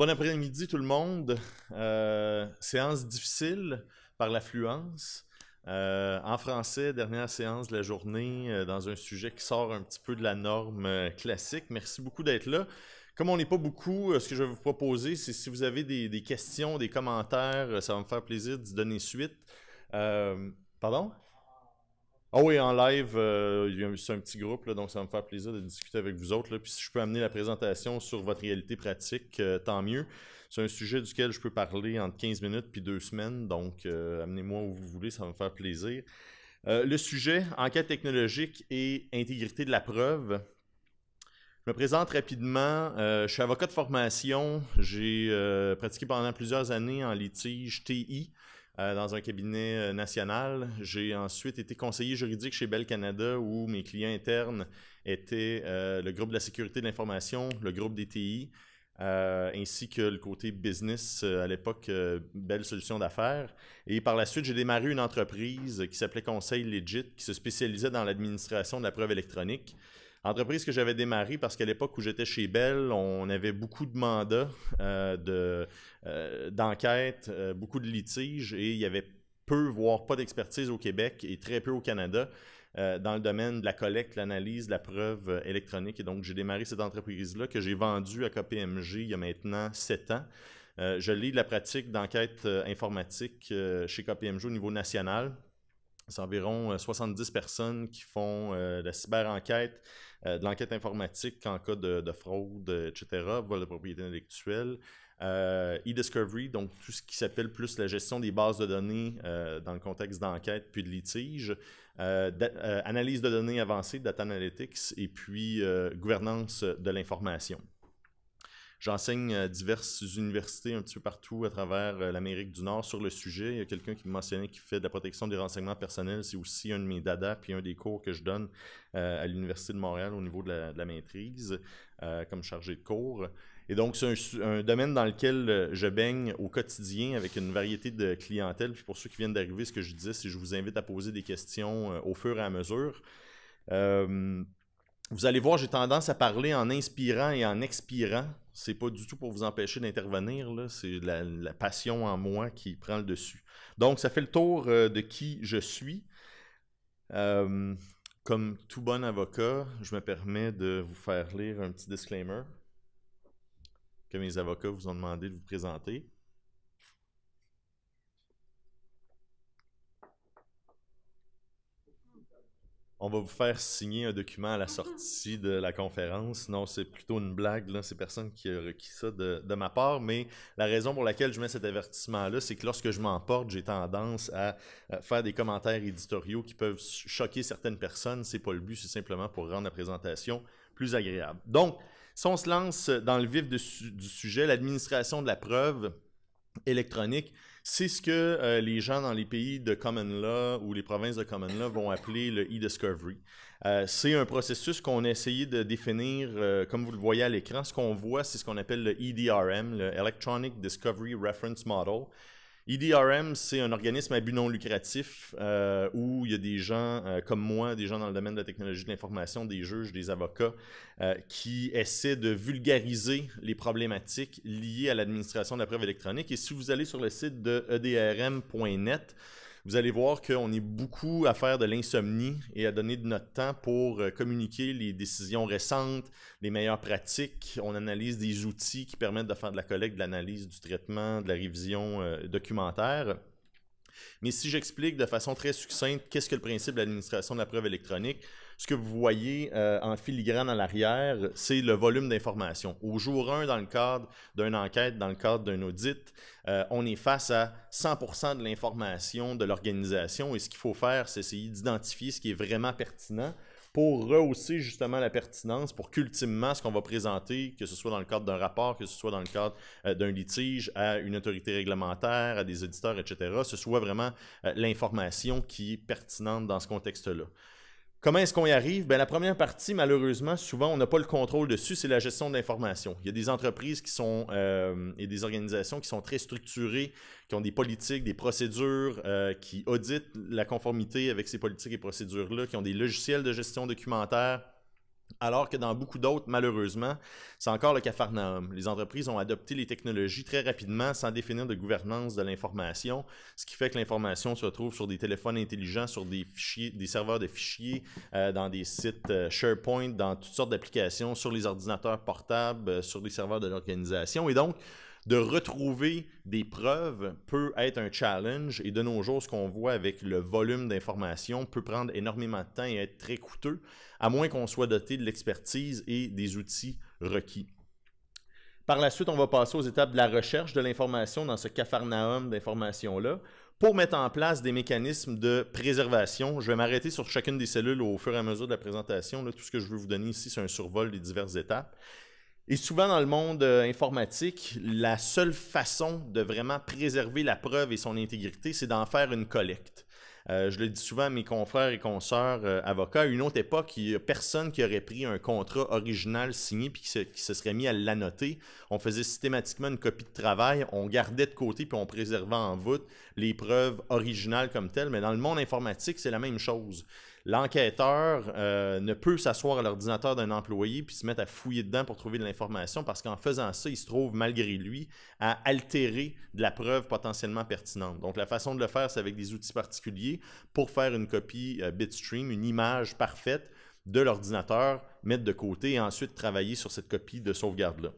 bon après-midi tout le monde. Euh, séance difficile par l'affluence. Euh, en français, dernière séance de la journée euh, dans un sujet qui sort un petit peu de la norme classique. Merci beaucoup d'être là. Comme on n'est pas beaucoup, ce que je vais vous proposer, c'est si vous avez des, questions, des commentaires, ça va me faire plaisir de donner suite. pardon? Ah oui, en live, euh, c'est un petit groupe, donc ça va me faire plaisir de discuter avec vous autres. Puis si je peux amener la présentation sur votre réalité pratique, euh, tant mieux. C'est un sujet duquel je peux parler entre 15 minutes puis deux semaines, donc euh, amenez-moi où vous voulez, ça va me faire plaisir. le sujet, enquête technologique et intégrité de la preuve. Je me présente rapidement. je suis avocat de formation. J'ai pratiqué pendant plusieurs années en litige TI. Euh, dans un cabinet euh, national. J'ai ensuite été conseiller juridique chez Bell Canada où mes clients internes étaient euh, le groupe de la sécurité de l'information, le groupe des TI, ainsi que le côté business à l'époque, Belle Solution d'affaires. Et par la suite, j'ai démarré une entreprise qui s'appelait Conseil Legit, qui se spécialisait dans l'administration de la preuve électronique. Entreprise que j'avais démarrée parce qu'à l'époque où j'étais chez Bell, on avait beaucoup de mandats euh, euh, d'enquête, euh, beaucoup de litiges et il y avait peu, voire pas d'expertise au Québec et très peu au Canada. dans le domaine de la collecte, l'analyse, la preuve électronique. Et donc, j'ai démarré cette entreprise-là que j'ai vendue à KPMG il y a maintenant sept ans. je lis de la pratique d'enquête informatique chez KPMG au niveau national. C'est environ 70 euh, personnes qui font euh, la cyber-enquête, euh, de l'enquête informatique en cas de, fraude, etc., vol de propriété intellectuelle, e-discovery, donc tout ce qui s'appelle plus la gestion des bases de données dans le contexte d'enquête puis de litige, analyse de données avancée, data analytics, et puis gouvernance de l'information. J'enseigne à euh, diverses universités un petit peu partout à travers euh, l'Amérique du Nord sur le sujet. Il y a quelqu'un qui me mentionnait qui fait de la protection des renseignements personnels. C'est aussi un de mes dada, puis un des cours que je donne euh, à l'Université de Montréal au niveau de la, maîtrise comme chargé de cours. Et donc, c'est un, domaine dans lequel je baigne au quotidien avec une variété de clientèle. Puis pour ceux qui viennent d'arriver, ce que je disais, c'est que je vous invite à poser des questions au fur et à mesure. vous allez voir, j'ai tendance à parler en inspirant et en expirant. C'est pas du tout pour vous empêcher d'intervenir, C'est la, passion en moi qui prend le dessus. Donc, ça fait le tour euh, de qui je suis. Euh, comme tout bon avocat, je me permets de vous faire lire un petit disclaimer que mes avocats vous ont demandé de vous présenter. on va vous faire signer un document à la sortie de la conférence. Non, c'est plutôt une blague, là. C'est personne qui a requis ça de, ma part. Mais la raison pour laquelle je mets cet avertissement-là, c'est que lorsque je m'emporte, j'ai tendance à, faire des commentaires éditoriaux qui peuvent choquer certaines personnes. C'est pas le but, c'est simplement pour rendre la présentation plus agréable. Donc, si on se lance dans le vif du sujet, l'administration de la preuve électronique, c'est ce que euh, les gens dans les pays de Common Law ou les provinces de Common Law vont appeler le e-discovery. Euh, c'est un processus qu'on a essayé de définir, euh, comme vous le voyez à l'écran. Ce qu'on voit, c'est ce qu'on appelle le EDRM, le Electronic Discovery Reference Model. EDRM, c'est un organisme à but non lucratif euh, où il y a des gens euh, comme moi, des gens dans le domaine de la technologie de l'information, des juges, des avocats, euh, qui essaient de vulgariser les problématiques liées à l'administration de la preuve électronique. Et si vous allez sur le site de edrm.net, vous allez voir qu'on est beaucoup à faire de l'insomnie et à donner de notre temps pour euh, communiquer les décisions récentes, les meilleures pratiques. On analyse des outils qui permettent de faire de la collecte, de l'analyse, du traitement, de la révision euh, documentaire. Mais si j'explique de façon très succincte qu'est-ce que le principe de l'administration de la preuve électronique, ce que vous voyez euh, en filigrane à l'arrière, c'est le volume d'informations. Au jour 1, dans le cadre d'une enquête, dans le cadre d'un audit, euh, on est face à 100% de l'information de l'organisation et ce qu'il faut faire, c'est essayer d'identifier ce qui est vraiment pertinent pour rehausser justement la pertinence, pour qu'ultimement, ce qu'on va présenter, que ce soit dans le cadre d'un rapport, que ce soit dans le cadre euh, d'un litige à une autorité réglementaire, à des éditeurs, etc., ce soit vraiment l'information qui est pertinente dans ce contexte-là. Comment est-ce qu'on y arrive? Bien, la première partie, malheureusement, souvent, on n'a pas le contrôle dessus, c'est la gestion de l'information. Il y a des entreprises qui sont euh, et des organisations qui sont très structurées, qui ont des politiques, des procédures, euh, qui auditent la conformité avec ces politiques et procédures-là, qui ont des logiciels de gestion documentaire, alors que dans beaucoup d'autres, malheureusement, c'est encore le capharnaüm. Les entreprises ont adopté les technologies très rapidement sans définir de gouvernance de l'information, ce qui fait que l'information se retrouve sur des téléphones intelligents, sur des fichiers, des serveurs de fichiers, euh, dans des sites euh, SharePoint, dans toutes sortes d'applications, sur les ordinateurs portables, euh, sur les serveurs de l'organisation. Et donc, de retrouver des preuves peut être un challenge et de nos jours, ce qu'on voit avec le volume d'informations peut prendre énormément de temps et être très coûteux, à moins qu'on soit doté de l'expertise et des outils requis. Par la suite, on va passer aux étapes de la recherche de l'information dans ce capharnaüm d'informations-là. Pour mettre en place des mécanismes de préservation, je vais m'arrêter sur chacune des cellules au fur et à mesure de la présentation. tout ce que je veux vous donner ici, c'est un survol des diverses étapes. Et souvent dans le monde euh, informatique, la seule façon de vraiment préserver la preuve et son intégrité, c'est d'en faire une collecte. Euh, je le dis souvent à mes confrères et consoeurs euh, avocats, à une autre époque, il n'y a personne qui aurait pris un contrat original signé puis qui se, se serait mis à l'annoter. On faisait systématiquement une copie de travail, on gardait de côté puis on préservait en voûte les preuves originales comme telles. Mais dans le monde informatique, c'est la même chose. L'enquêteur euh, ne peut s'asseoir à l'ordinateur d'un employé puis se mettre à fouiller dedans pour trouver de l'information parce qu'en faisant ça, il se trouve malgré lui à altérer de la preuve potentiellement pertinente. Donc la façon de le faire, c'est avec des outils particuliers pour faire une copie euh, bitstream, une image parfaite de l'ordinateur, mettre de côté et ensuite travailler sur cette copie de sauvegarde-là.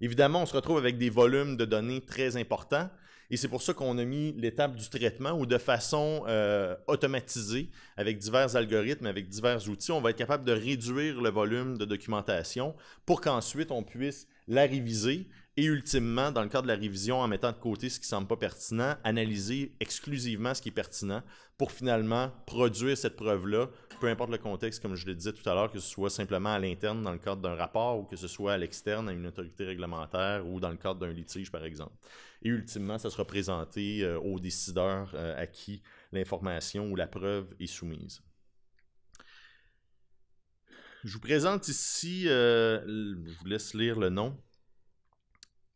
Évidemment, on se retrouve avec des volumes de données très importants. Et c'est pour ça qu'on a mis l'étape du traitement où de façon euh, automatisée, avec divers algorithmes, avec divers outils, on va être capable de réduire le volume de documentation pour qu'ensuite on puisse la réviser et ultimement, dans le cadre de la révision, en mettant de côté ce qui ne semble pas pertinent, analyser exclusivement ce qui est pertinent pour finalement produire cette preuve-là, peu importe le contexte, comme je le disais tout à l'heure, que ce soit simplement à l'interne dans le cadre d'un rapport ou que ce soit à l'externe à une autorité réglementaire ou dans le cadre d'un litige, par exemple. Et ultimement, ça sera présenté euh, aux décideurs euh, à qui l'information ou la preuve est soumise je vous présente ici, euh, je vous laisse lire le nom,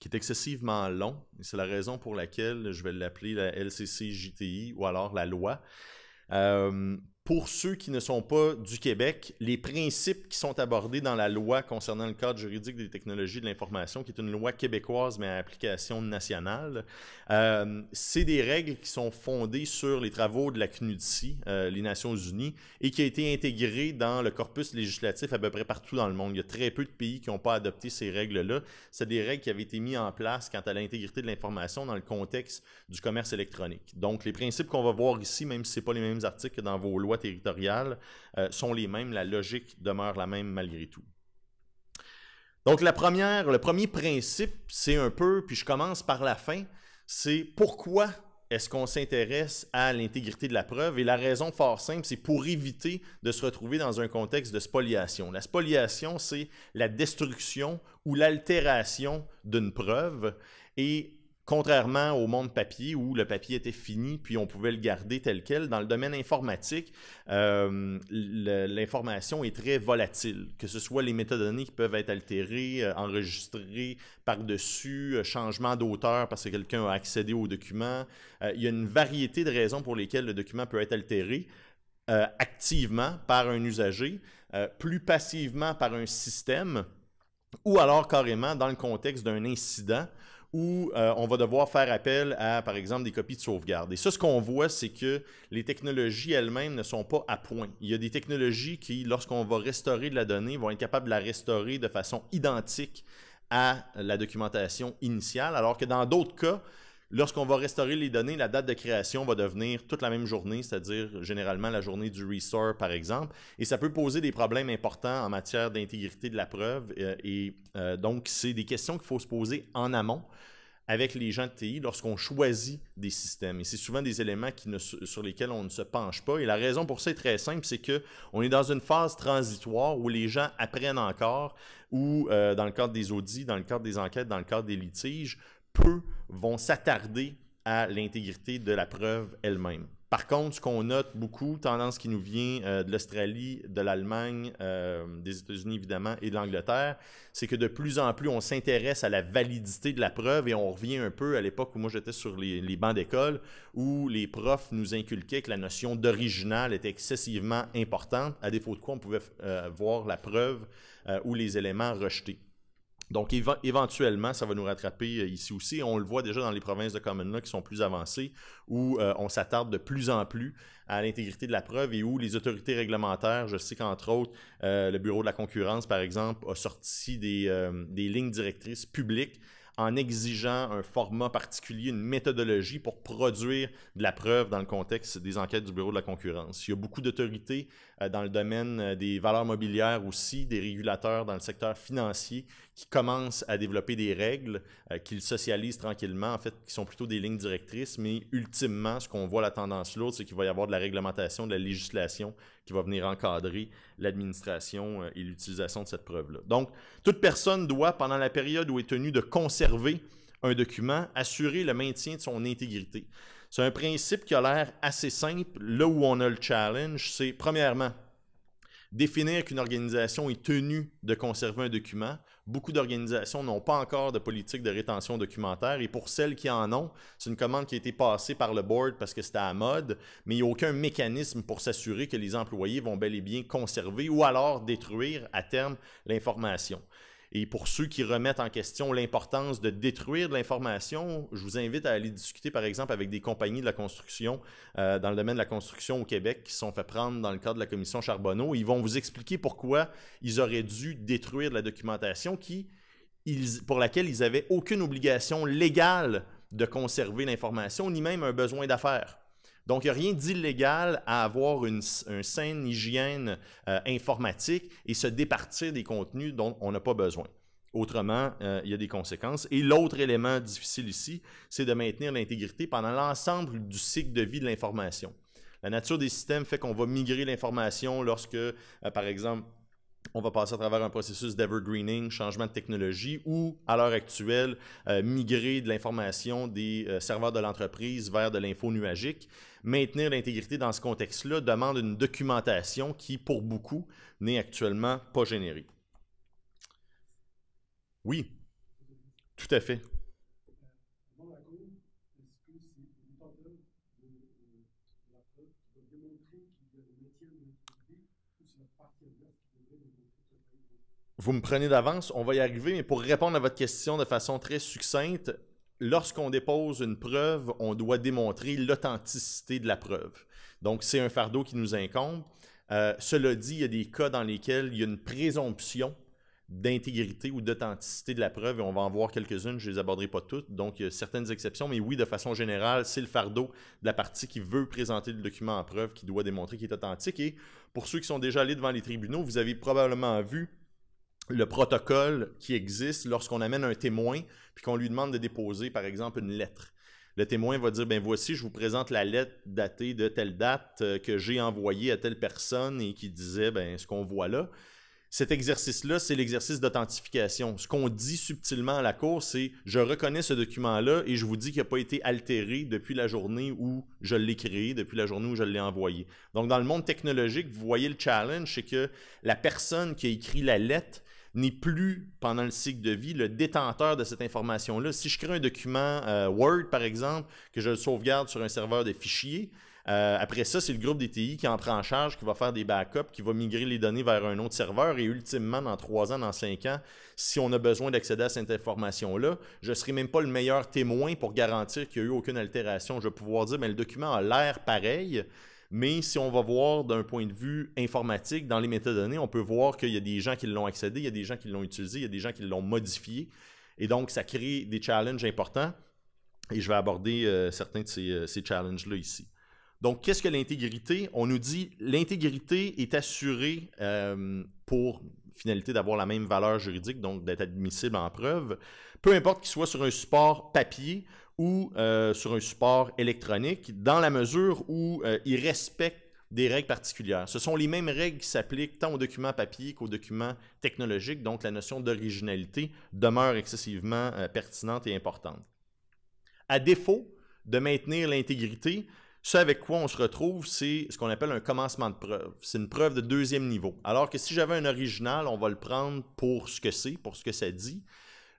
qui est excessivement long. c'est la raison pour laquelle je vais l'appeler la jti ou alors la loi. Euh, pour ceux qui ne sont pas du Québec, les principes qui sont abordés dans la loi concernant le cadre juridique des technologies de l'information, qui est une loi québécoise mais à application nationale, euh, c'est des règles qui sont fondées sur les travaux de la CNUDC, euh, les Nations Unies, et qui a été intégrée dans le corpus législatif à peu près partout dans le monde. Il y a très peu de pays qui n'ont pas adopté ces règles-là. C'est des règles qui avaient été mises en place quant à l'intégrité de l'information dans le contexte du commerce électronique. Donc, les principes qu'on va voir ici, même si ce pas les mêmes articles que dans vos lois, territoriales euh, sont les mêmes, la logique demeure la même malgré tout. Donc la première, le premier principe, c'est un peu, puis je commence par la fin, c'est pourquoi est-ce qu'on s'intéresse à l'intégrité de la preuve? Et la raison fort simple, c'est pour éviter de se retrouver dans un contexte de spoliation. La spoliation, c'est la destruction ou l'altération d'une preuve. Et Contrairement au monde papier où le papier était fini puis on pouvait le garder tel quel, dans le domaine informatique, euh, l'information est très volatile, que ce soit les métadonnées qui peuvent être altérées, euh, enregistrées par-dessus, euh, changement d'auteur parce que quelqu'un a accédé au document. il y a une variété de raisons pour lesquelles le document peut être altéré. activement par un usager, plus passivement par un système, ou alors carrément dans le contexte d'un incident où euh, on va devoir faire appel à, par exemple, des copies de sauvegarde. Et ça, ce qu'on voit, c'est que les technologies elles-mêmes ne sont pas à point. Il y a des technologies qui, lorsqu'on va restaurer de la donnée, vont être capables de la restaurer de façon identique à la documentation initiale, alors que dans d'autres cas, Lorsqu'on va restaurer les données, la date de création va devenir toute la même journée, c'est-à-dire généralement la journée du restore, par exemple. Et ça peut poser des problèmes importants en matière d'intégrité de la preuve. Euh, et euh, donc, c'est des questions qu'il faut se poser en amont avec les gens de TI lorsqu'on choisit des systèmes. Et c'est souvent des éléments sur lesquels on ne se penche pas. Et la raison pour ça est très simple, c'est qu'on est dans une phase transitoire où les gens apprennent encore, ou euh, dans le cadre des audits, dans le cadre des enquêtes, dans le cadre des litiges, peu vont s'attarder à l'intégrité de la preuve elle-même. Par contre, ce qu'on note beaucoup, tendance qui nous vient euh, de l'Australie, de l'Allemagne, euh, des États-Unis évidemment et de l'Angleterre, c'est que de plus en plus on s'intéresse à la validité de la preuve et on revient un peu à l'époque où moi j'étais sur les, bancs d'école où les profs nous inculquaient que la notion d'original était excessivement importante, à défaut de quoi on pouvait euh, voir la preuve ou les éléments rejetés. Donc, éventuellement, ça va nous rattraper euh, ici aussi. On le voit déjà dans les provinces de Common qui sont plus avancées, où euh, on s'attarde de plus en plus à l'intégrité de la preuve et où les autorités réglementaires, je sais qu'entre autres, euh, le Bureau de la concurrence, par exemple, a sorti des, des lignes directrices publiques en exigeant un format particulier, une méthodologie pour produire de la preuve dans le contexte des enquêtes du Bureau de la concurrence. Il y a beaucoup d'autorités dans le domaine des valeurs mobilières aussi, des régulateurs dans le secteur financier qui commencent à développer des règles, euh, qu'ils socialisent tranquillement, en fait, qui sont plutôt des lignes directrices, mais ultimement, ce qu'on voit la tendance lourde, c'est qu'il va y avoir de la réglementation, de la législation qui va venir encadrer l'administration euh, et l'utilisation de cette preuve-là. Donc, toute personne doit, pendant la période où est tenue de conserver un document, assurer le maintien de son intégrité. C'est un principe qui a l'air assez simple. Là où on a le challenge, c'est premièrement, définir qu'une organisation est tenue de conserver un document, Beaucoup d'organisations n'ont pas encore de politique de rétention documentaire et pour celles qui en ont, c'est une commande qui a été passée par le board parce que c'était à mode, mais il n'y a aucun mécanisme pour s'assurer que les employés vont bel et bien conserver ou alors détruire à terme l'information. Et pour ceux qui remettent en question l'importance de détruire de l'information, je vous invite à aller discuter, par exemple, avec des compagnies de la construction euh, dans le domaine de la construction au Québec qui sont fait prendre dans le cadre de la commission Charbonneau. Ils vont vous expliquer pourquoi ils auraient dû détruire de la documentation pour laquelle ils n'avaient aucune obligation légale de conserver l'information, ni même un besoin d'affaires. Donc, il n'y a rien d'illégal à avoir une, saine hygiène euh, informatique et se départir des contenus dont on n'a pas besoin. Autrement, euh, il y a des conséquences. Et l'autre élément difficile ici, c'est de maintenir l'intégrité pendant l'ensemble du cycle de vie de l'information. La nature des systèmes fait qu'on va migrer l'information lorsque, euh, par exemple, on va passer à travers un processus d'evergreening, changement de technologie, ou à l'heure actuelle, migrer de l'information des serveurs de l'entreprise vers de l'info nuagique maintenir l'intégrité dans ce contexte-là demande une documentation qui, pour beaucoup, n'est actuellement pas générée. Oui, tout à fait. Vous me prenez d'avance, on va y arriver, mais pour répondre à votre question de façon très succincte, lorsqu'on dépose une preuve, on doit démontrer l'authenticité de la preuve. Donc, c'est un fardeau qui nous incombe. Euh, cela dit, il y a des cas dans lesquels il y a une présomption d'intégrité ou d'authenticité de la preuve, et on va en voir quelques-unes, je ne les aborderai pas toutes, donc il y a certaines exceptions, mais oui, de façon générale, c'est le fardeau de la partie qui veut présenter le document en preuve qui doit démontrer qu'il est authentique. Et pour ceux qui sont déjà allés devant les tribunaux, vous avez probablement vu le protocole qui existe lorsqu'on amène un témoin puis qu'on lui demande de déposer, par exemple, une lettre. Le témoin va dire, ben voici, je vous présente la lettre datée de telle date euh, que j'ai envoyée à telle personne et qui disait, ben ce qu'on voit là. Cet exercice-là, c'est l'exercice d'authentification. Ce qu'on dit subtilement à la Cour, c'est je reconnais ce document-là et je vous dis qu'il n'a pas été altéré depuis la journée où je l'ai créé, depuis la journée où je l'ai envoyé. Donc, dans le monde technologique, vous voyez le challenge, c'est que la personne qui a écrit la lettre n'est plus, pendant le cycle de vie, le détenteur de cette information-là. Si je crée un document euh, Word, par exemple, que je sauvegarde sur un serveur de fichiers, euh, après ça, c'est le groupe DTI qui en prend en charge, qui va faire des backups, qui va migrer les données vers un autre serveur. Et ultimement, dans trois ans, dans cinq ans, si on a besoin d'accéder à cette information-là, je ne serai même pas le meilleur témoin pour garantir qu'il n'y a eu aucune altération. Je vais pouvoir dire, mais le document a l'air pareil, mais si on va voir d'un point de vue informatique, dans les métadonnées, on peut voir qu'il y a des gens qui l'ont accédé, il y a des gens qui l'ont utilisé, il y a des gens qui l'ont modifié. Et donc, ça crée des challenges importants. Et je vais aborder euh, certains de euh, ces, challenges-là ici. Donc, qu'est-ce que l'intégrité? On nous dit l'intégrité est assurée euh, pour finalité d'avoir la même valeur juridique, donc d'être admissible en preuve, peu importe qu'il soit sur un support papier ou euh, sur un support électronique dans la mesure où euh, ils respectent des règles particulières. Ce sont les mêmes règles qui s'appliquent tant aux documents papier qu'aux documents technologiques, donc la notion d'originalité demeure excessivement euh, pertinente et importante. À défaut de maintenir l'intégrité, ce avec quoi on se retrouve, c'est ce qu'on appelle un commencement de preuve. C'est une preuve de deuxième niveau. Alors que si j'avais un original, on va le prendre pour ce que c'est, pour ce que ça dit.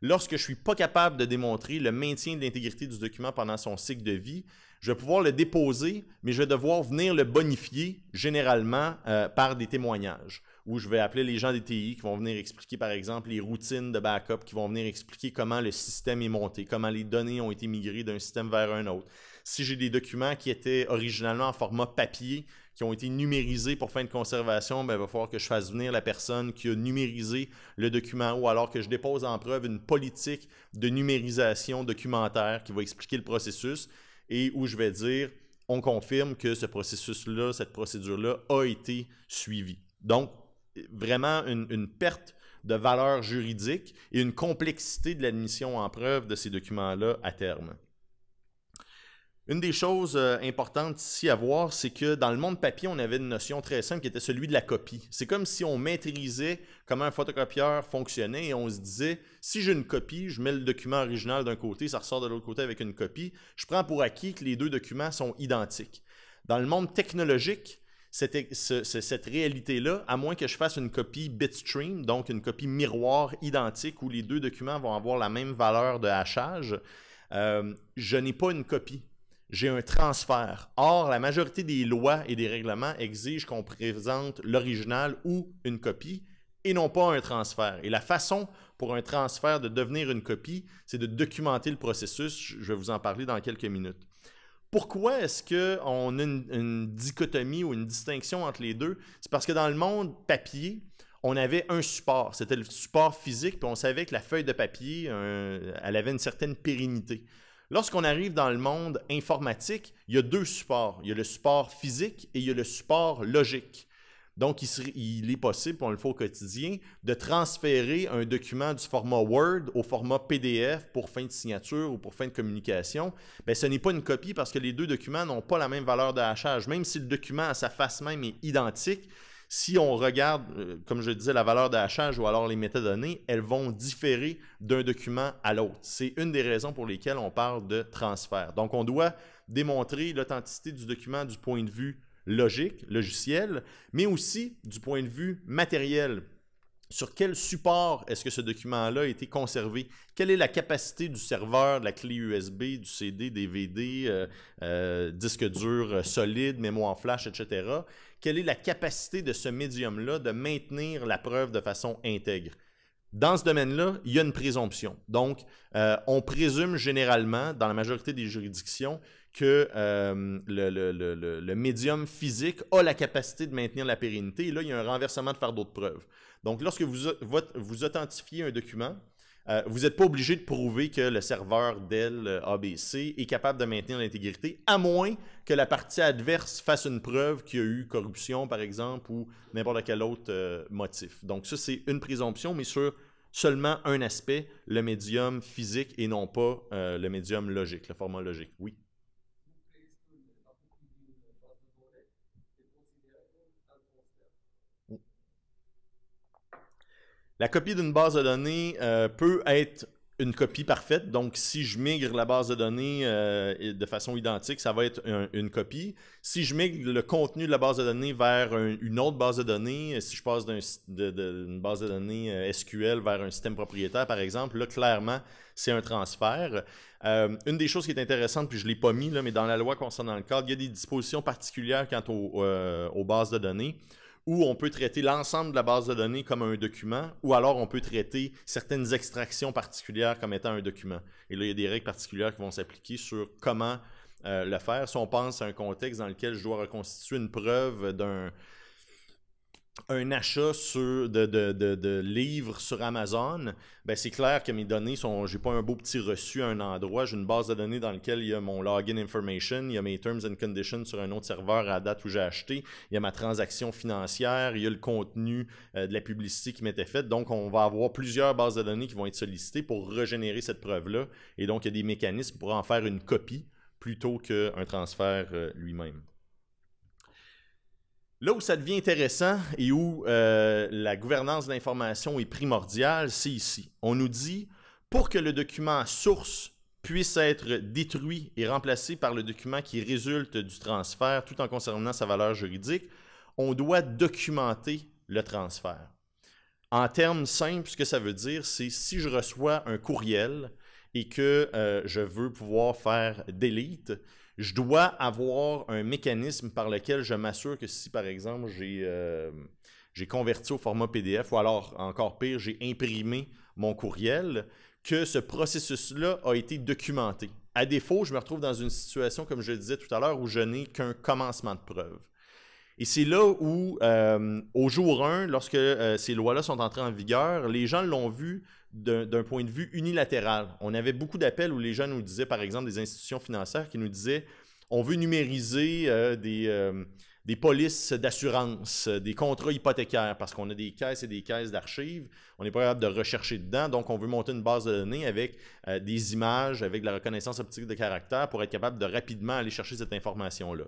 Lorsque je ne suis pas capable de démontrer le maintien de l'intégrité du document pendant son cycle de vie, je vais pouvoir le déposer, mais je vais devoir venir le bonifier généralement euh, par des témoignages où je vais appeler les gens des TI qui vont venir expliquer, par exemple, les routines de backup, qui vont venir expliquer comment le système est monté, comment les données ont été migrées d'un système vers un autre. Si j'ai des documents qui étaient originalement en format papier, qui ont été numérisés pour fin de conservation, ben, il va falloir que je fasse venir la personne qui a numérisé le document ou alors que je dépose en preuve une politique de numérisation documentaire qui va expliquer le processus et où je vais dire on confirme que ce processus-là, cette procédure-là a été suivie. Donc, vraiment une, une perte de valeur juridique et une complexité de l'admission en preuve de ces documents-là à terme. Une des choses euh, importantes ici à voir, c'est que dans le monde papier, on avait une notion très simple qui était celui de la copie. C'est comme si on maîtrisait comment un photocopieur fonctionnait et on se disait, si j'ai une copie, je mets le document original d'un côté, ça ressort de l'autre côté avec une copie, je prends pour acquis que les deux documents sont identiques. Dans le monde technologique, cette, cette réalité-là, à moins que je fasse une copie bitstream, donc une copie miroir identique où les deux documents vont avoir la même valeur de hachage, euh, je n'ai pas une copie j'ai un transfert. Or, la majorité des lois et des règlements exigent qu'on présente l'original ou une copie et non pas un transfert. Et la façon pour un transfert de devenir une copie, c'est de documenter le processus. Je vais vous en parler dans quelques minutes. Pourquoi est-ce qu'on a une, dichotomie ou une distinction entre les deux? C'est parce que dans le monde papier, on avait un support. C'était le support physique, puis on savait que la feuille de papier, euh, elle avait une certaine pérennité. Lorsqu'on arrive dans le monde informatique, il y a deux supports. Il y a le support physique et il y a le support logique. Donc, il, est possible, on le fait au quotidien, de transférer un document du format Word au format PDF pour fin de signature ou pour fin de communication. mais ben, ce n'est pas une copie parce que les deux documents n'ont pas la même valeur de hachage. Même si le document à sa face même est identique, si on regarde, euh, comme je disais, la valeur d'achat ou alors les métadonnées, elles vont différer d'un document à l'autre. C'est une des raisons pour lesquelles on parle de transfert. Donc, on doit démontrer l'authenticité du document du point de vue logique, logiciel, mais aussi du point de vue matériel. Sur quel support est-ce que ce document-là a été conservé? Quelle est la capacité du serveur, de la clé USB, du CD, DVD, euh, euh, disque dur solide, mémoire flash, etc.? quelle est la capacité de ce médium-là de maintenir la preuve de façon intègre. Dans ce domaine-là, il y a une présomption. Donc, euh, on présume généralement, dans la majorité des juridictions, que euh, le, médium physique a la capacité de maintenir la pérennité. là, il y a un renversement de faire d'autres preuves. Donc, lorsque vous, vous authentifiez un document, euh, vous n'êtes pas obligé de prouver que le serveur Dell euh, ABC est capable de maintenir l'intégrité, à moins que la partie adverse fasse une preuve qu'il y a eu corruption, par exemple, ou n'importe quel autre euh, motif. Donc ça, c'est une présomption, mais sur seulement un aspect, le médium physique et non pas le médium logique, le format logique. Oui. La copie d'une base de données euh, peut être une copie parfaite. Donc, si je migre la base de données euh, de façon identique, ça va être une copie. Si je migre le contenu de la base de données vers une autre base de données, euh, si je passe d'une base de données SQL vers un système propriétaire, par exemple, là, clairement, c'est un transfert. une des choses qui est intéressante, puis je ne l'ai pas mis, mais dans la loi concernant le cadre, il y a des dispositions particulières quant aux bases de données où on peut traiter l'ensemble de la base de données comme un document, ou alors on peut traiter certaines extractions particulières comme étant un document. Et là, il y a des règles particulières qui vont s'appliquer sur comment euh, le faire. Si on pense à un contexte dans lequel je dois reconstituer une preuve d'un un achat de, livres sur Amazon, ben, c'est clair que mes données sont. J'ai pas un beau petit reçu à un endroit. J'ai une base de données dans laquelle il y a mon login information, il y a mes terms and conditions sur un autre serveur à la date où j'ai acheté, il y a ma transaction financière, il y a le contenu euh, de la publicité qui m'était faite. Donc, on va avoir plusieurs bases de données qui vont être sollicitées pour régénérer cette preuve-là. Et donc, il y a des mécanismes pour en faire une copie plutôt qu'un transfert euh, lui-même. Là où ça devient intéressant et où euh, la gouvernance de l'information est primordiale, c'est ici. On nous dit, pour que le document source puisse être détruit et remplacé par le document qui résulte du transfert tout en concernant sa valeur juridique, on doit documenter le transfert. En termes simples, ce que ça veut dire, c'est si je reçois un courriel et que euh, je veux pouvoir faire delete, je dois avoir un mécanisme par lequel je m'assure que si, par exemple, j'ai euh, converti au format PDF ou alors, encore pire, j'ai imprimé mon courriel, que ce processus-là a été documenté. À défaut, je me retrouve dans une situation, comme je le disais tout à l'heure, où je n'ai qu'un commencement de preuve. Et c'est là où, euh, au jour 1, lorsque euh, ces lois-là sont entrées en vigueur, les gens l'ont vu d'un point de vue unilatéral. On avait beaucoup d'appels où les gens nous disaient, par exemple, des institutions financières qui nous disaient on veut numériser euh, euh, des, polices d'assurance, des contrats hypothécaires, parce qu'on a des caisses et des caisses d'archives. On n'est pas capable de rechercher dedans, donc on veut monter une base de données avec euh, des images, avec la reconnaissance optique de caractères pour être capable de rapidement aller chercher cette information-là.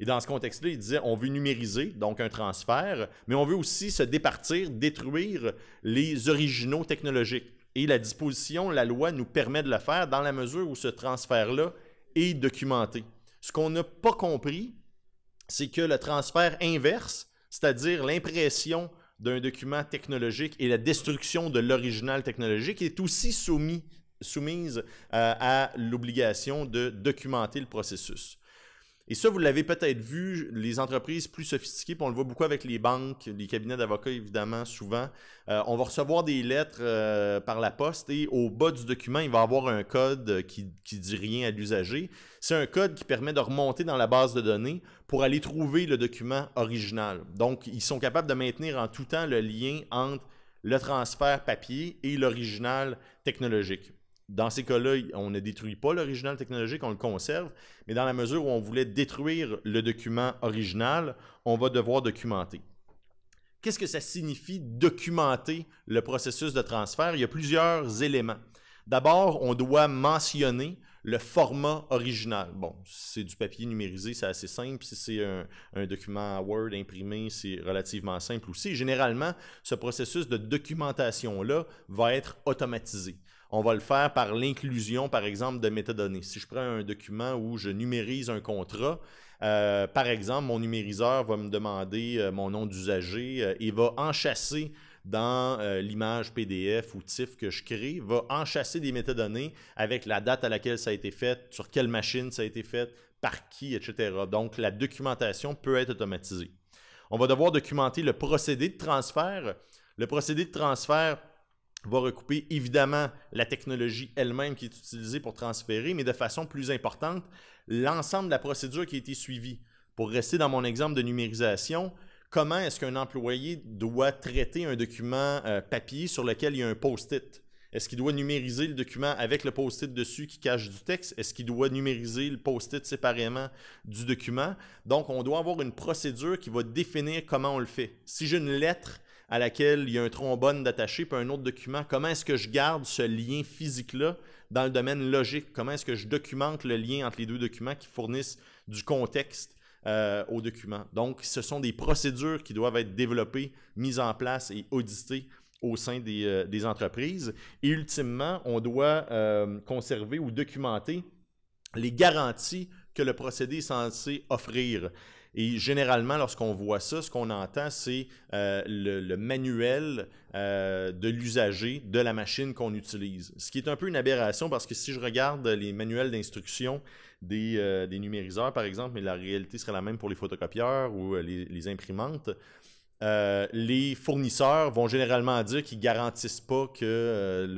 Et dans ce contexte-là, il disait on veut numériser, donc un transfert, mais on veut aussi se départir, détruire les originaux technologiques. Et la disposition, la loi nous permet de le faire dans la mesure où ce transfert-là est documenté. Ce qu'on n'a pas compris, c'est que le transfert inverse, c'est-à-dire l'impression d'un document technologique et la destruction de l'original technologique, est aussi soumis, soumise euh, à l'obligation de documenter le processus. Et ça, vous l'avez peut-être vu, les entreprises plus sophistiquées, on le voit beaucoup avec les banques, les cabinets d'avocats, évidemment, souvent. Euh, on va recevoir des lettres euh, par la poste et au bas du document, il va y avoir un code euh, qui, qui dit rien à l'usager. C'est un code qui permet de remonter dans la base de données pour aller trouver le document original. Donc, ils sont capables de maintenir en tout temps le lien entre le transfert papier et l'original technologique dans ces cas-là, on ne détruit pas l'original technologique, on le conserve, mais dans la mesure où on voulait détruire le document original, on va devoir documenter. Qu'est-ce que ça signifie documenter le processus de transfert? Il y a plusieurs éléments. D'abord, on doit mentionner le format original. Bon, c'est du papier numérisé, c'est assez simple. Si c'est un, un, document Word imprimé, c'est relativement simple aussi. Généralement, ce processus de documentation-là va être automatisé on va le faire par l'inclusion, par exemple, de métadonnées. Si je prends un document où je numérise un contrat, euh, par exemple, mon numériseur va me demander euh, mon nom d'usager euh, et va enchasser dans l'image PDF ou TIFF que je crée, va enchasser des métadonnées avec la date à laquelle ça a été fait, sur quelle machine ça a été fait, par qui, etc. Donc, la documentation peut être automatisée. On va devoir documenter le procédé de transfert. Le procédé de transfert va recouper évidemment la technologie elle-même qui est utilisée pour transférer, mais de façon plus importante, l'ensemble de la procédure qui a été suivie. Pour rester dans mon exemple de numérisation, comment est-ce qu'un employé doit traiter un document euh, papier sur lequel il y a un post-it? Est-ce qu'il doit numériser le document avec le post-it dessus qui cache du texte? Est-ce qu'il doit numériser le post-it séparément du document? Donc, on doit avoir une procédure qui va définir comment on le fait. Si j'ai une lettre à laquelle il y a un trombone d'attaché puis un autre document. Comment est-ce que je garde ce lien physique-là dans le domaine logique? Comment est-ce que je documente le lien entre les deux documents qui fournissent du contexte aux euh, au document? Donc, ce sont des procédures qui doivent être développées, mises en place et auditées au sein des, euh, entreprises. Et ultimement, on doit euh, conserver ou documenter les garanties que le procédé est censé offrir. Et généralement, lorsqu'on voit ça, ce qu'on entend, c'est euh, le, manuel euh, de l'usager de la machine qu'on utilise. Ce qui est un peu une aberration parce que si je regarde les manuels d'instruction des, euh, numériseurs, par exemple, mais la réalité serait la même pour les photocopieurs ou les, imprimantes, les fournisseurs vont généralement dire qu'ils garantissent pas que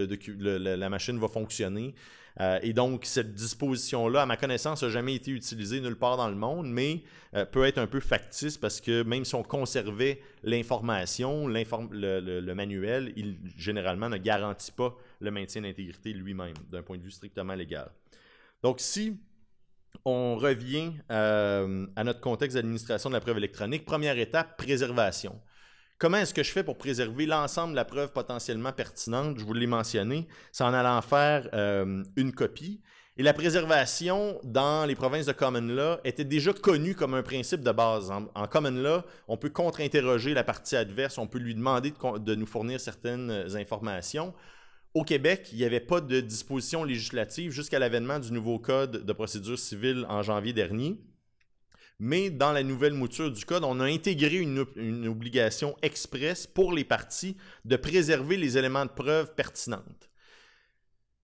la machine va fonctionner euh, et donc, cette disposition-là, à ma connaissance, n'a jamais été utilisée nulle part dans le monde, mais euh, peut être un peu factice parce que même si on conservait l'information, le, manuel, il généralement ne garantit pas le maintien d'intégrité lui-même, d'un point de vue strictement légal. Donc, si on revient euh, à notre contexte d'administration de la preuve électronique, première étape, préservation. Comment est-ce que je fais pour préserver l'ensemble de la preuve potentiellement pertinente? Je vous l'ai mentionné, c'est en allant faire euh, une copie. Et la préservation dans les provinces de common law était déjà connue comme un principe de base. En, common law, on peut contre-interroger la partie adverse, on peut lui demander de nous fournir certaines euh, informations. Au Québec, il n'y avait pas de disposition législative jusqu'à l'avènement du nouveau Code de procédure civile en janvier dernier. Mais dans la nouvelle mouture du Code, on a intégré une, obligation expresse pour les parties de préserver les éléments de preuve pertinentes.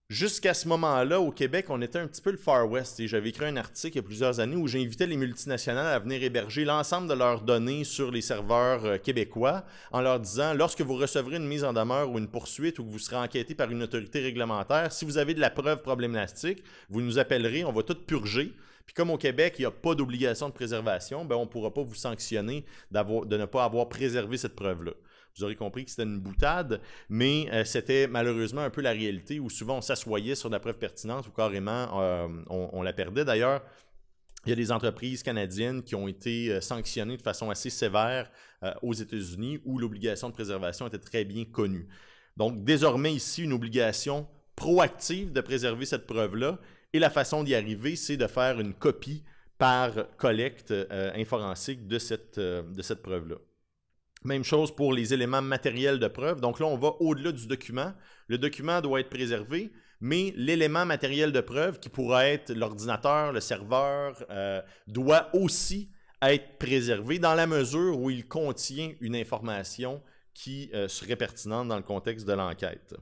Jusqu'à ce moment-là, au Québec, on était un petit peu le Far West et j'avais écrit un article il y a plusieurs années où j'invitais les multinationales à venir héberger l'ensemble de leurs données sur les serveurs euh, québécois en leur disant lorsque vous recevrez une mise en demeure ou une poursuite ou que vous serez enquêté par une autorité réglementaire, si vous avez de la preuve problématique, vous nous appellerez, on va tout purger, comme au Québec, il n'y a pas d'obligation de préservation, ben on ne pourra pas vous sanctionner de ne pas avoir préservé cette preuve-là. Vous aurez compris que c'était une boutade, mais euh, c'était malheureusement un peu la réalité où souvent on s'assoyait sur la preuve pertinente ou carrément euh, on, la perdait. D'ailleurs, il y a des entreprises canadiennes qui ont été euh, sanctionnées de façon assez sévère aux États-Unis où l'obligation de préservation était très bien connue. Donc désormais ici, une obligation proactive de préserver cette preuve-là et la façon d'y arriver, c'est de faire une copie par collecte euh, informatique de cette, euh, cette preuve-là. Même chose pour les éléments matériels de preuve. Donc là, on va au-delà du document. Le document doit être préservé, mais l'élément matériel de preuve, qui pourrait être l'ordinateur, le serveur, euh, doit aussi être préservé dans la mesure où il contient une information qui serait pertinente dans le contexte de l'enquête.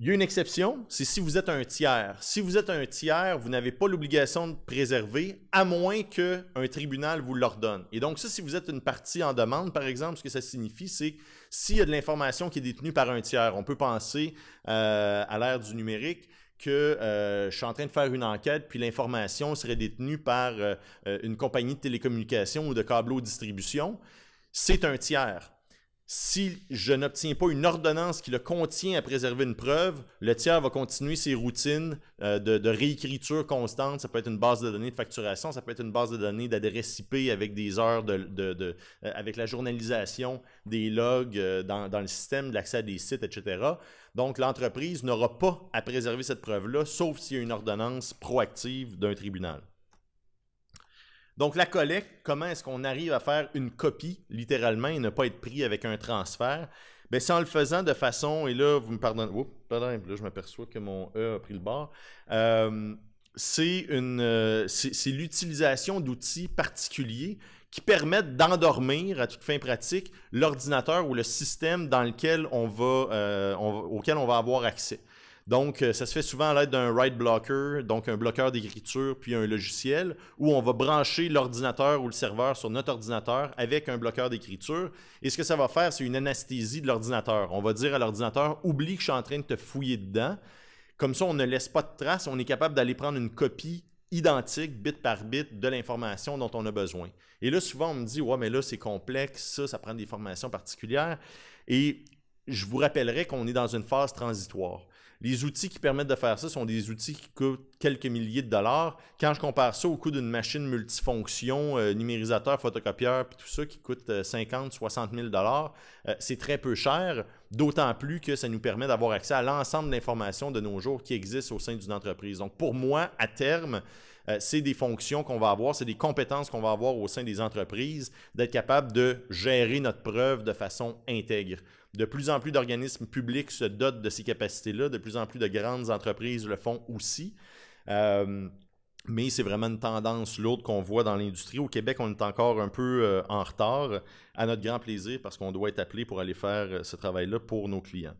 Il y a une exception, c'est si vous êtes un tiers. Si vous êtes un tiers, vous n'avez pas l'obligation de préserver, à moins qu'un tribunal vous l'ordonne. Et donc ça, si vous êtes une partie en demande, par exemple, ce que ça signifie, c'est s'il y a de l'information qui est détenue par un tiers, on peut penser euh, à l'ère du numérique que euh, je suis en train de faire une enquête, puis l'information serait détenue par euh, une compagnie de télécommunications ou de câbleau distribution. C'est un tiers. Si je n'obtiens pas une ordonnance qui le contient à préserver une preuve, le tiers va continuer ses routines euh, de, réécriture constante. Ça peut être une base de données de facturation, ça peut être une base de données d'adresse IP avec des heures de, euh, avec la journalisation des logs euh, dans, le système, l'accès à des sites, etc. Donc l'entreprise n'aura pas à préserver cette preuve-là, sauf s'il y a une ordonnance proactive d'un tribunal. Donc, la collecte, comment est-ce qu'on arrive à faire une copie, littéralement, et ne pas être pris avec un transfert? Mais ben, c'est en le faisant de façon, et là, vous me pardonnez, pardon, là, je m'aperçois que mon E a pris le bord. Euh, euh, c'est l'utilisation d'outils particuliers qui permettent d'endormir à toute fin pratique l'ordinateur ou le système dans lequel euh, auquel on va avoir accès. Donc, euh, ça se fait souvent à l'aide d'un write blocker, donc un bloqueur d'écriture, puis un logiciel, où on va brancher l'ordinateur ou le serveur sur notre ordinateur avec un bloqueur d'écriture. Et ce que ça va faire, c'est une anesthésie de l'ordinateur. On va dire à l'ordinateur, oublie que je suis en train de te fouiller dedans. Comme ça, on ne laisse pas de traces, on est capable d'aller prendre une copie identique, bit par bit, de l'information dont on a besoin. Et là, souvent, on me dit, ouais, mais là, c'est complexe, ça, ça prend des formations particulières. Et je vous rappellerai qu'on est dans une phase transitoire. Les outils qui permettent de faire ça sont des outils qui coûtent quelques milliers de dollars. Quand je compare ça au coût d'une machine multifonction, euh, numérisateur, photocopieur, tout ça, qui coûte 50, 60 000 dollars, euh, c'est très peu cher, d'autant plus que ça nous permet d'avoir accès à l'ensemble d'informations de nos jours qui existent au sein d'une entreprise. Donc, pour moi, à terme, euh, c'est des fonctions qu'on va avoir, c'est des compétences qu'on va avoir au sein des entreprises, d'être capable de gérer notre preuve de façon intègre. De plus en plus d'organismes publics se dotent de ces capacités-là, de plus en plus de grandes entreprises le font aussi. Euh, mais c'est vraiment une tendance l'autre qu'on voit dans l'industrie. Au Québec, on est encore un peu euh, en retard, à notre grand plaisir, parce qu'on doit être appelé pour aller faire ce travail-là pour nos clients.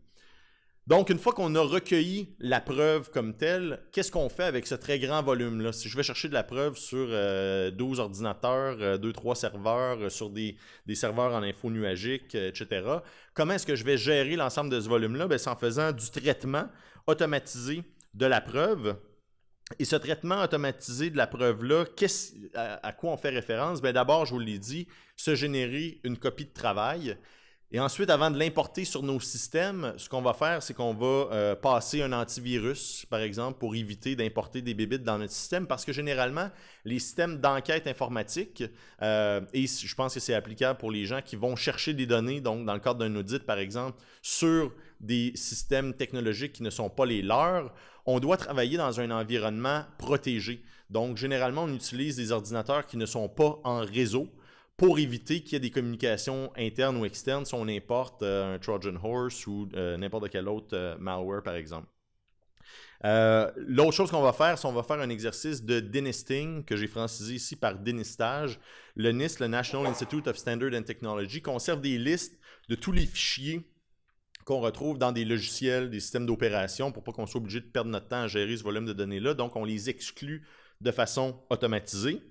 Donc, une fois qu'on a recueilli la preuve comme telle, qu'est-ce qu'on fait avec ce très grand volume-là? Si je vais chercher de la preuve sur 12 euh, ordinateurs, 2-3 euh, serveurs, euh, sur des, serveurs en info nuagique, etc., comment est-ce que je vais gérer l'ensemble de ce volume-là? Ben, c'est en faisant du traitement automatisé de la preuve. Et ce traitement automatisé de la preuve-là, quest à, à, quoi on fait référence? Ben, d'abord, je vous l'ai dit, se générer une copie de travail. Et ensuite, avant de l'importer sur nos systèmes, ce qu'on va faire, c'est qu'on va euh, passer un antivirus, par exemple, pour éviter d'importer des bébites dans notre système, parce que généralement, les systèmes d'enquête informatique, euh, et je pense que c'est applicable pour les gens qui vont chercher des données, donc dans le cadre d'un audit, par exemple, sur des systèmes technologiques qui ne sont pas les leurs, on doit travailler dans un environnement protégé. Donc, généralement, on utilise des ordinateurs qui ne sont pas en réseau pour éviter qu'il y ait des communications internes ou externes si on importe euh, un Trojan Horse ou euh, n'importe quel autre euh, malware, par exemple. L'autre chose qu'on va faire, c'est qu'on va faire un exercice de dénisting que j'ai francisé ici par dénistage. Le NIST, le National Institute of Standards and Technology, conserve des listes de tous les fichiers qu'on retrouve dans des logiciels, des systèmes d'opération pour pas qu'on soit obligé de perdre notre temps à gérer ce volume de données-là. Donc, on les exclut de façon automatisée.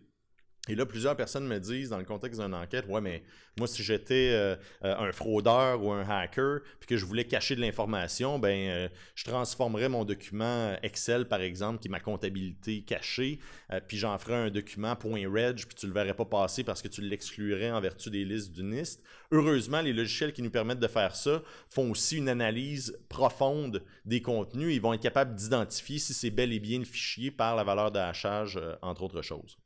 Et là, plusieurs personnes me disent, dans le contexte d'une enquête, ouais, mais moi, si j'étais euh, euh, un fraudeur ou un hacker, puis que je voulais cacher de l'information, ben, euh, je transformerais mon document Excel, par exemple, qui est ma comptabilité cachée, puis j'en ferais un document .reg, puis tu le verrais pas passer parce que tu l'exclurais en vertu des listes du NIST. Heureusement, les logiciels qui nous permettent de faire ça font aussi une analyse profonde des contenus. Ils vont être capables d'identifier si c'est bel et bien le fichier par la valeur de hachage, entre autres choses.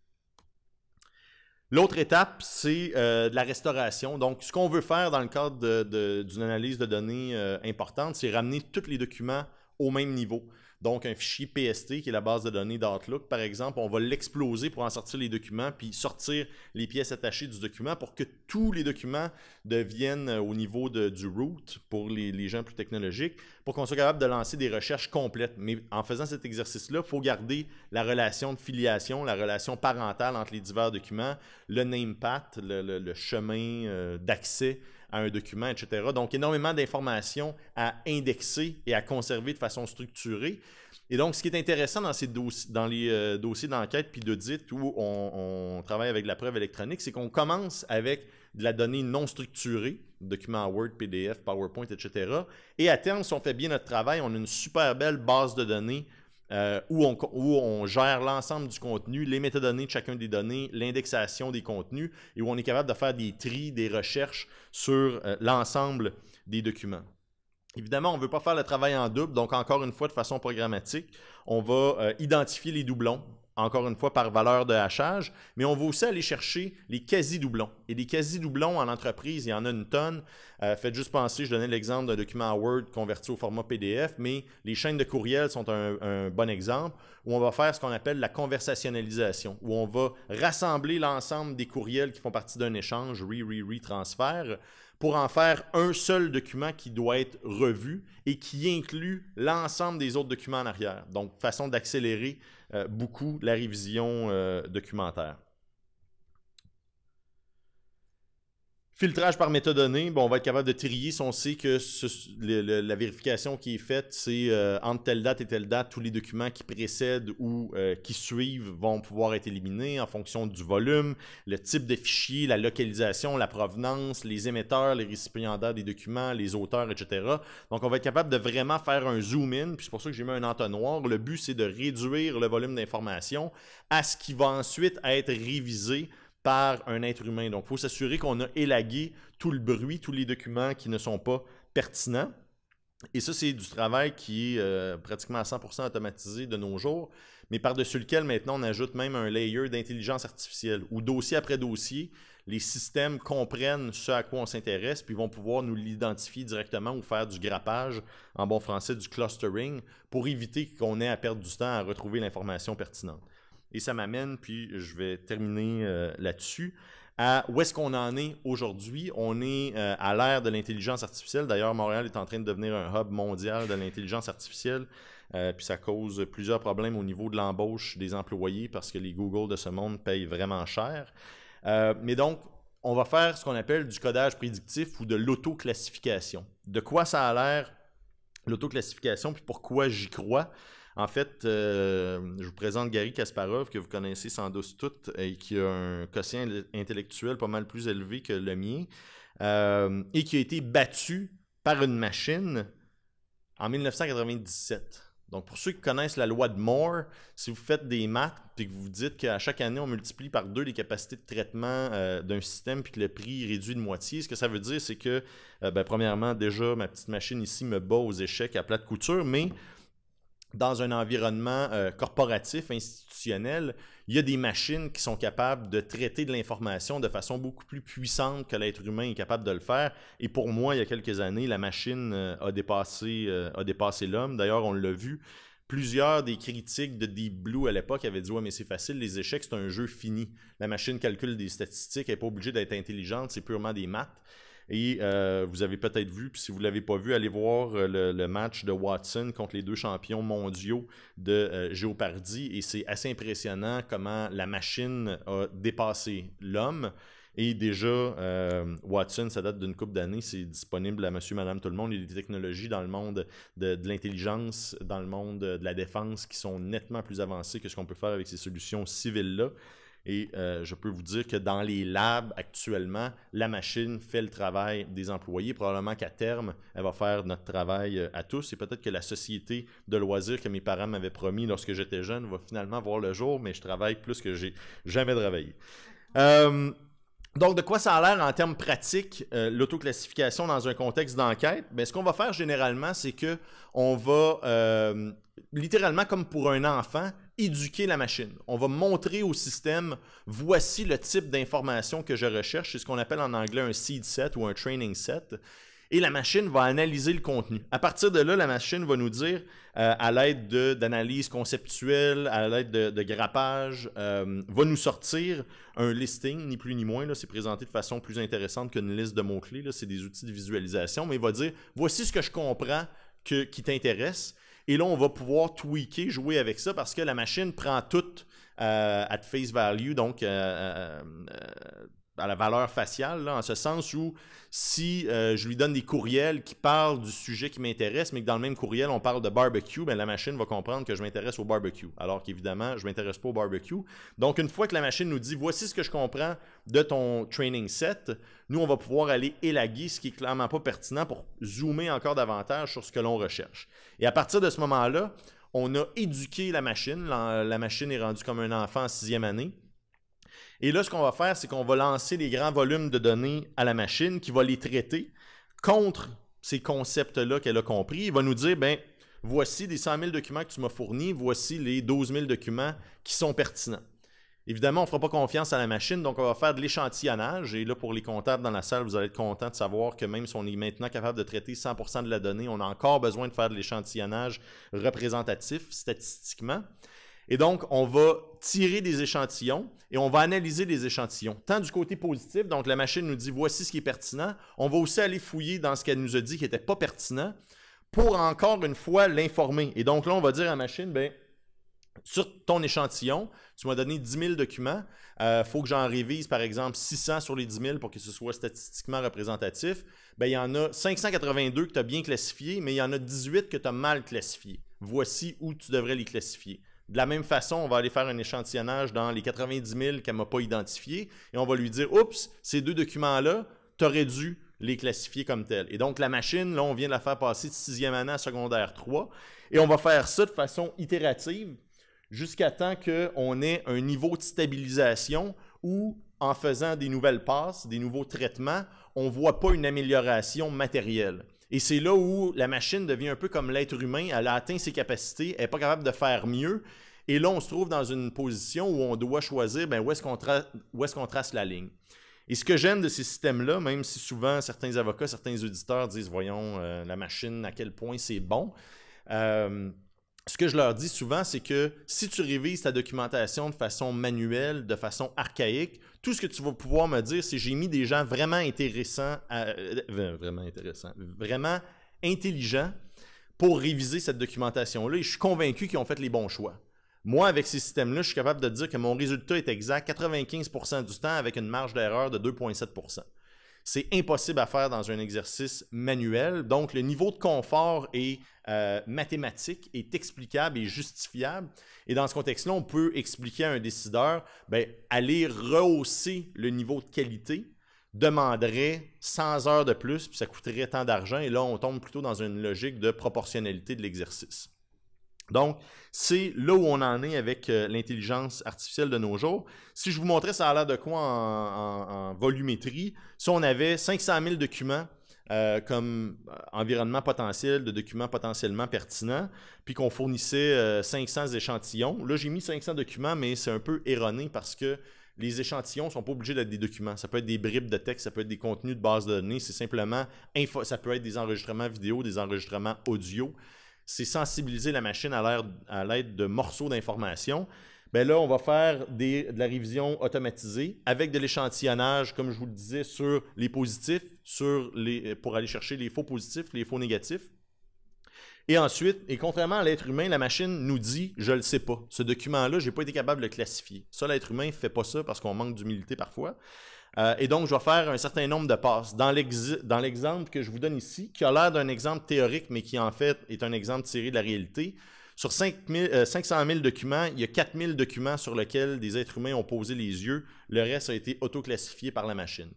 L'autre étape, c'est euh, de la restauration. Donc, ce qu'on veut faire dans le cadre d'une analyse de données euh, importante, c'est ramener tous les documents au même niveau. Donc, un fichier PST, qui est la base de données d'Outlook, par exemple, on va l'exploser pour en sortir les documents, puis sortir les pièces attachées du document pour que tous les documents deviennent euh, au niveau du root pour les, gens plus technologiques, pour qu'on soit capable de lancer des recherches complètes. Mais en faisant cet exercice-là, il faut garder la relation de filiation, la relation parentale entre les divers documents, le name le, le, chemin euh, d'accès à un document, etc. Donc, énormément d'informations à indexer et à conserver de façon structurée. Et donc, ce qui est intéressant dans, ces dans les euh, dossiers d'enquête puis d'audit où on, on, travaille avec la preuve électronique, c'est qu'on commence avec de la donnée non structurée, documents Word, PDF, PowerPoint, etc. Et à terme, si on fait bien notre travail, on a une super belle base de données euh, où, on, gère l'ensemble du contenu, les métadonnées de chacun des données, l'indexation des contenus, et où on est capable de faire des tris, des recherches sur euh, l'ensemble des documents. Évidemment, on ne veut pas faire le travail en double, donc encore une fois, de façon programmatique, on va euh, identifier les doublons, encore une fois, par valeur de hachage, mais on va aussi aller chercher les quasi-doublons. Et les quasi-doublons en entreprise, il y en a une tonne. Euh, faites juste penser, je donnais l'exemple d'un document Word converti au format PDF, mais les chaînes de courriels sont un, bon exemple où on va faire ce qu'on appelle la conversationnalisation, où on va rassembler l'ensemble des courriels qui font partie d'un échange, re re re pour en faire un seul document qui doit être revu et qui inclut l'ensemble des autres documents en arrière. Donc, façon d'accélérer euh, beaucoup la révision euh, documentaire. filtrage par métadonnées, bon, on va être capable de trier si on sait que la vérification qui est faite, c'est euh, entre telle date et telle date, tous les documents qui précèdent ou euh, qui suivent vont pouvoir être éliminés en fonction du volume, le type de fichier, la localisation, la provenance, les émetteurs, les récipiendaires des documents, les auteurs, etc. Donc, on va être capable de vraiment faire un zoom-in, puis c'est pour ça que j'ai mis un entonnoir. Le but, c'est de réduire le volume d'informations à ce qui va ensuite être révisé par un être humain. Donc, il faut s'assurer qu'on a élagué tout le bruit, tous les documents qui ne sont pas pertinents. Et ça, c'est du travail qui est euh, pratiquement à 100% automatisé de nos jours, mais par-dessus lequel maintenant on ajoute même un layer d'intelligence artificielle où dossier après dossier, les systèmes comprennent ce à quoi on s'intéresse, puis vont pouvoir nous l'identifier directement ou faire du grappage, en bon français, du clustering, pour éviter qu'on ait à perdre du temps à retrouver l'information pertinente. Et ça m'amène, puis je vais terminer euh, là-dessus, à où est-ce qu'on en est aujourd'hui. On est euh, à l'ère de l'intelligence artificielle. D'ailleurs, Montréal est en train de devenir un hub mondial de l'intelligence artificielle. Euh, puis ça cause plusieurs problèmes au niveau de l'embauche des employés parce que les Google de ce monde payent vraiment cher. mais donc, on va faire ce qu'on appelle du codage prédictif ou de l'autoclassification. De quoi ça a l'air l'autoclassification, puis pourquoi j'y crois? En fait, euh, je vous présente Gary Kasparov, que vous connaissez sans doute toutes, et qui a un quotient intellectuel pas mal plus élevé que le mien, euh, et qui a été battu par une machine en 1997. Donc, pour ceux qui connaissent la loi de Moore, si vous faites des maths et que vous vous dites qu'à chaque année, on multiplie par deux les capacités de traitement euh, d'un système puis que le prix réduit de moitié, ce que ça veut dire, c'est que, ben, premièrement, déjà, ma petite machine ici me bat aux échecs à plate couture, mais dans un environnement euh, corporatif, institutionnel, il y a des machines qui sont capables de traiter de l'information de façon beaucoup plus puissante que l'être humain est capable de le faire. Et pour moi, il y a quelques années, la machine euh, a dépassé, euh, a dépassé l'homme. D'ailleurs, on l'a vu. Plusieurs des critiques de Deep Blue à l'époque avaient dit Ouais, mais c'est facile, les échecs, c'est un jeu fini. La machine calcule des statistiques, elle n'est pas obligée d'être intelligente, c'est purement des maths. Et euh, vous avez peut-être vu, puis si vous ne l'avez pas vu, allez voir euh, le, match de Watson contre les deux champions mondiaux de euh, Et c'est assez impressionnant comment la machine a dépassé l'homme. Et déjà, euh, Watson, ça date d'une couple d'années, c'est disponible à monsieur, madame, tout le monde. Il y a des technologies dans le monde de l'intelligence, dans le monde de la défense qui sont nettement plus avancées que ce qu'on peut faire avec ces solutions civiles-là. Et euh, je peux vous dire que dans les labs actuellement, la machine fait le travail des employés. Probablement qu'à terme, elle va faire notre travail euh, à tous. Et peut-être que la société de loisirs que mes parents m'avaient promis lorsque j'étais jeune va finalement voir le jour, mais je travaille plus que j'ai jamais travaillé. Euh, donc, de quoi ça a l'air en termes pratiques, l'autoclassification dans un contexte d'enquête? Mais ben, ce qu'on va faire généralement, c'est que on va littéralement comme pour un enfant, éduquer la machine. On va montrer au système, voici le type d'information que je recherche, c'est ce qu'on appelle en anglais un seed set ou un training set. Et la machine va analyser le contenu. À partir de là, la machine va nous dire, euh, à l'aide d'analyses conceptuelles, à l'aide de, de, euh, va nous sortir un listing, ni plus ni moins. C'est présenté de façon plus intéressante qu'une liste de mots-clés. C'est des outils de visualisation, mais il va dire, voici ce que je comprends que, qui t'intéresse et là, on va pouvoir tweaker, jouer avec ça parce que la machine prend tout à euh, face value, donc euh, euh, à la valeur faciale, là, en ce sens où si euh, je lui donne des courriels qui parlent du sujet qui m'intéresse, mais que dans le même courriel, on parle de barbecue, mais ben, la machine va comprendre que je m'intéresse au barbecue, alors qu'évidemment, je m'intéresse pas au barbecue. Donc, une fois que la machine nous dit, voici ce que je comprends de ton training set, nous, on va pouvoir aller élaguer ce qui est clairement pas pertinent pour zoomer encore davantage sur ce que l'on recherche. Et à partir de ce moment-là, on a éduqué la machine. la machine est rendue comme un enfant en sixième année et là, ce qu'on va faire, c'est qu'on va lancer les grands volumes de données à la machine qui va les traiter contre ces concepts-là qu'elle a compris. Il va nous dire, ben, voici des 100 000 documents que tu m'as fournis, voici les 12 000 documents qui sont pertinents. Évidemment, on ne fera pas confiance à la machine, donc on va faire de l'échantillonnage. Et là, pour les comptables dans la salle, vous allez être content de savoir que même si on est maintenant capable de traiter 100% de la donnée, on a encore besoin de faire de l'échantillonnage représentatif statistiquement. Et donc, on va tirer des échantillons et on va analyser les échantillons. Tant du côté positif, donc la machine nous dit voici ce qui est pertinent. On va aussi aller fouiller dans ce qu'elle nous a dit qui n'était pas pertinent pour encore une fois l'informer. Et donc là, on va dire à la machine, ben, sur ton échantillon, tu m'as donné 10 000 documents. Il euh, faut que j'en révise, par exemple, 600 sur les 10 000 pour que ce soit statistiquement représentatif. Ben, il y en a 582 que tu as bien classifiés, mais il y en a 18 que tu as mal classifiés. Voici où tu devrais les classifier. De la même façon, on va aller faire un échantillonnage dans les 90 000 qu'elle m'a pas identifié et on va lui dire, oups, ces deux documents-là, tu aurais dû les classifier comme tels. Et donc, la machine, là, on vient de la faire passer de sixième année secondaire 3 et on va faire ça de façon itérative jusqu'à temps qu'on ait un niveau de stabilisation où, en faisant des nouvelles passes, des nouveaux traitements, on ne voit pas une amélioration matérielle. Et c'est là où la machine devient un peu comme l'être humain, elle a atteint ses capacités, elle n'est pas capable de faire mieux. Et là, on se trouve dans une position où on doit choisir ben, où est-ce qu'on trace la ligne. Et ce que j'aime de ces systèmes-là, même si souvent certains avocats, certains auditeurs disent, voyons, euh, la machine, à quel point c'est bon, euh, ce que je leur dis souvent, c'est que si tu révises ta documentation de façon manuelle, de façon archaïque, tout ce que tu vas pouvoir me dire, c'est j'ai mis des gens vraiment intéressants, euh, vraiment intéressants, vraiment intelligents pour réviser cette documentation-là et je suis convaincu qu'ils ont fait les bons choix. Moi, avec ces systèmes-là, je suis capable de dire que mon résultat est exact 95% du temps avec une marge d'erreur de 2,7% c'est impossible à faire dans un exercice manuel. Donc, le niveau de confort est euh, mathématique, est explicable et justifiable. Et dans ce contexte-là, on peut expliquer à un décideur, ben, aller rehausser le niveau de qualité demanderait 100 heures de plus, puis ça coûterait tant d'argent. Et là, on tombe plutôt dans une logique de proportionnalité de l'exercice. Donc, c'est là où on en est avec euh, l'intelligence artificielle de nos jours. Si je vous montrais ça a l'air de quoi en, volumétrie, si on avait 500 000 documents euh, comme euh, environnement potentiel, de documents potentiellement pertinents, puis qu'on fournissait 500 échantillons, là j'ai mis 500 documents, mais c'est un peu erroné parce que les échantillons ne sont pas obligés d'être des documents. Ça peut être des bribes de texte, ça peut être des contenus de base de données, c'est simplement, ça peut être des enregistrements vidéo, des enregistrements audio c'est sensibiliser la machine à l'aide de morceaux d'informations. mais ben là, on va faire de la révision automatisée avec de l'échantillonnage, comme je vous le disais, sur les positifs, sur les, pour aller chercher les faux positifs, les faux négatifs. Et ensuite, et contrairement à l'être humain, la machine nous dit je le sais pas. Ce document-là, j'ai pas été capable de le classifier. Ça, l'être humain fait pas ça parce qu'on manque d'humilité parfois. Euh, et donc, je vais faire un certain nombre de passes. Dans l'exemple que je vous donne ici, qui a l'air d'un exemple théorique, mais qui en fait est un exemple tiré de la réalité, sur 500 000 euh, documents, il y a 4 000 documents sur lesquels des êtres humains ont posé les yeux. Le reste a été auto-classifié par la machine.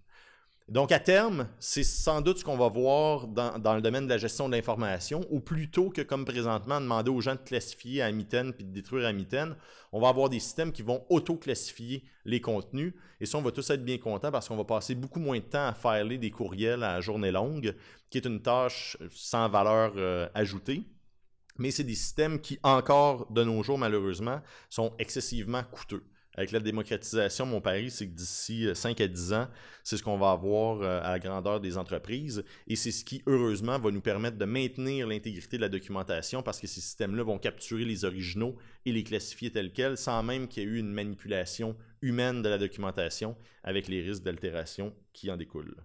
Donc, à terme, c'est sans doute ce qu'on va voir dans, le domaine de la gestion de l'information, ou plutôt que, comme présentement, demander aux gens de classifier à mitaine puis de détruire à mitaine, on va avoir des systèmes qui vont auto-classifier les contenus. Et ça, on va tous être bien contents parce qu'on va passer beaucoup moins de temps à filer des courriels à journée longue, qui est une tâche sans valeur euh, ajoutée. Mais c'est des systèmes qui, encore de nos jours, malheureusement, sont excessivement coûteux avec la démocratisation, mon pari, c'est que d'ici 5 euh, à 10 ans, c'est ce qu'on va avoir euh, à la grandeur des entreprises. Et c'est ce qui, heureusement, va nous permettre de maintenir l'intégrité de la documentation parce que ces systèmes-là vont capturer les originaux et les classifier tels quels sans même qu'il y ait eu une manipulation humaine de la documentation avec les risques d'altération qui en découlent.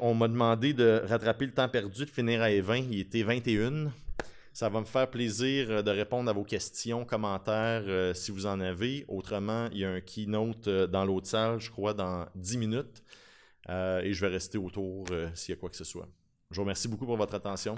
on m'a demandé de rattraper le temps perdu, de finir à 20. Il était 21. Ça va me faire plaisir euh, de répondre à vos questions, commentaires euh, si vous en avez. Autrement, il y a un keynote euh, dans l'autre salle, je crois, dans 10 minutes. et je vais rester autour s'il y a quoi que ce soit. Je vous remercie beaucoup pour votre attention.